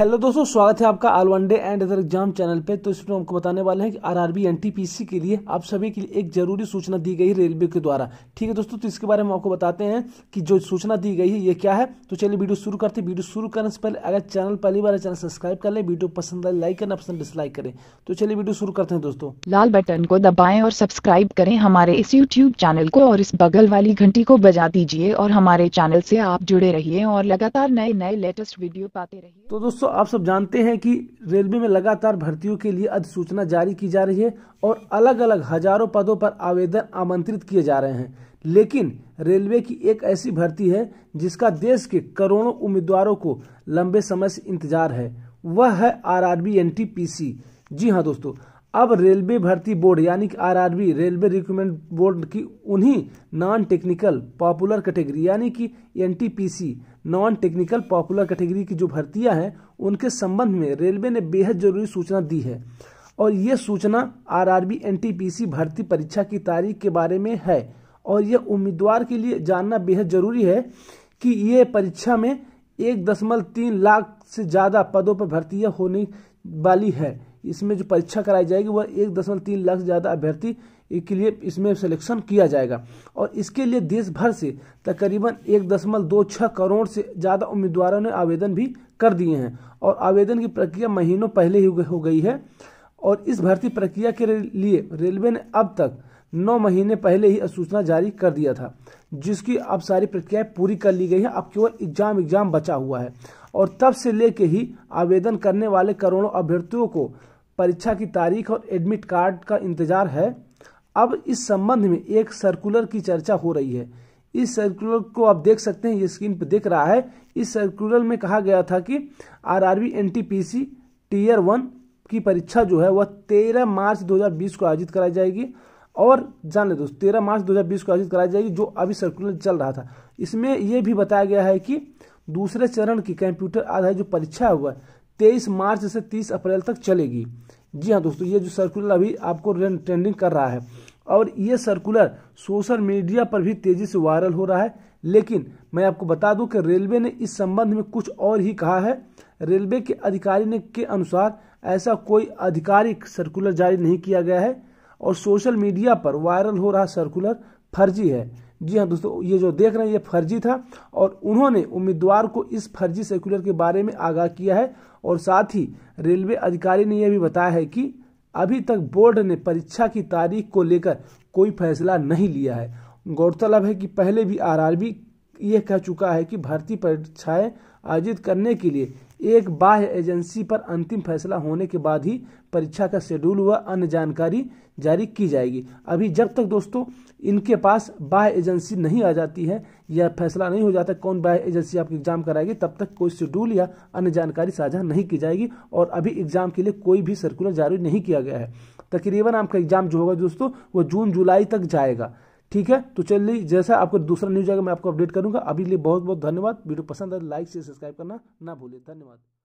hello दोस्तों स्वागत है आपका all one day and other exam channel पे तो इसमें हमको बताने वाले हैं कि आरआरबी एनटीपीसी के लिए आप सभी के लिए एक जरूरी सूचना दी गई है रेलवे के द्वारा ठीक है दोस्तों तो इसके बारे में आपको बताते हैं कि जो सूचना दी गई है ये क्या है तो चलिए वीडियो शुरू करते हैं वीडियो शुरू करने से पहले अगर चैनल पहली बार चैनल सब्सक्राइब कर ले वीडियो पसंद आए लाइक करना पसंद डिसलाइक करें तो चलिए वीडियो शुरू करते हैं दोस्तों लाल बटन को दबाएं और सब्सक्राइब करें हमारे इस यूट्यूब चैनल को और इस बगल वाली घंटी को बजा दीजिए और हमारे चैनल से आप जुड़े रहिए और लगातार नए नए लेटेस्ट वीडियो पाते रहिए तो दोस्तों आप सब जानते हैं कि रेलवे में लगातार भर्तियों के लिए अधिसूचना जारी की जा रही है और अलग अलग हजारों पदों पर आवेदन आमंत्रित किए जा रहे हैं लेकिन रेलवे की एक ऐसी भर्ती है जिसका देश के करोड़ों उम्मीदवारों को लंबे समय से इंतजार है वह है आर आर जी हाँ दोस्तों अब रेलवे भर्ती बोर्ड यानी कि आरआरबी रेलवे रिक्रूटमेंट बोर्ड की उन्हीं नॉन टेक्निकल पॉपुलर कैटेगरी यानी कि NTPC non technical popular category की जो भर्तियां हैं उनके संबंध में रेलवे ने बेहद जरूरी सूचना दी है और ये सूचना आरआरबी एनटीपीसी भर्ती परीक्षा की तारीख के बारे में है और यह उम्मीदवार के लिए जानना बेहद जरूरी है कि ये परीक्षा में एक दशमलव तीन लाख से ज़्यादा पदों पर भर्तियाँ होने वाली है इसमें जो परीक्षा कराई जाएगी वह एक दशमलव तीन लाख से ज़्यादा अभ्यर्थी के लिए इसमें सिलेक्शन किया जाएगा और इसके लिए देश भर से तकरीबन एक दशमलव दो छः करोड़ से ज़्यादा उम्मीदवारों ने आवेदन भी कर दिए हैं और आवेदन की प्रक्रिया महीनों पहले ही हो गई है और इस भर्ती प्रक्रिया के लिए रेलवे ने अब तक नौ महीने पहले ही सूचना जारी कर दिया था जिसकी अब सारी प्रक्रियाएं पूरी कर ली गई है अब केवल एग्जाम एग्जाम बचा हुआ है और तब से लेके ही आवेदन करने वाले करोड़ों अभ्यर्थियों को परीक्षा की तारीख और एडमिट कार्ड का इंतजार है अब इस संबंध में एक सर्कुलर की चर्चा हो रही है इस सर्कुलर को आप देख सकते हैं ये स्क्रीन पर देख रहा है इस सर्कुलर में कहा गया था कि आरआरबी एनटीपीसी टीयर वन की परीक्षा जो है वह तेरह मार्च 2020 को आयोजित कराई जाएगी और जान ले दोस्त तेरह मार्च 2020 को आयोजित कराई जाएगी जो अभी सर्कुलर चल रहा था इसमें यह भी बताया गया है कि दूसरे चरण की कंप्यूटर आधारित जो परीक्षा हुआ है तेईस मार्च से तीस अप्रैल तक चलेगी जी हाँ दोस्तों ये जो सर्कुलर अभी आपको ट्रेंडिंग कर रहा है और ये सर्कुलर सोशल मीडिया पर भी तेजी से वायरल हो रहा है लेकिन मैं आपको बता दूं कि रेलवे ने इस संबंध में कुछ और ही कहा है रेलवे के अधिकारी ने के अनुसार ऐसा कोई आधिकारिक सर्कुलर जारी नहीं किया गया है और सोशल मीडिया पर वायरल हो रहा सर्कुलर फर्जी है जी हाँ दोस्तों ये जो देख रहे हैं ये फर्जी था और उन्होंने उम्मीदवार को इस फर्जी सर्कुलर के बारे में आगाह किया है और साथ ही रेलवे अधिकारी ने यह भी बताया है कि अभी तक बोर्ड ने परीक्षा की तारीख को लेकर कोई फैसला नहीं लिया है गौरतलब है कि पहले भी आरआरबी यह कह चुका है कि भर्ती परीक्षाएं आयोजित करने के लिए एक बाह्य एजेंसी पर अंतिम फैसला होने के बाद ही परीक्षा का शेड्यूल व अन्य जानकारी जारी की जाएगी अभी जब तक दोस्तों इनके पास बाह्य एजेंसी नहीं आ जाती है या फैसला नहीं हो जाता कौन बाह्य एजेंसी आपकी एग्जाम कराएगी तब तक कोई शेड्यूल या अन्य जानकारी साझा नहीं की जाएगी और अभी एग्जाम के लिए कोई भी सर्कुलर जारी नहीं किया गया है तकरीबन आपका एग्जाम जो होगा दोस्तों वो जून जुलाई तक जाएगा ठीक है तो चलिए जैसा आपको दूसरा न्यूज आएगा मैं आपको अपडेट करूंगा अभी लिए बहुत बहुत धन्यवाद वीडियो पसंद है लाइक से सब्सक्राइब करना ना भूलिए धन्यवाद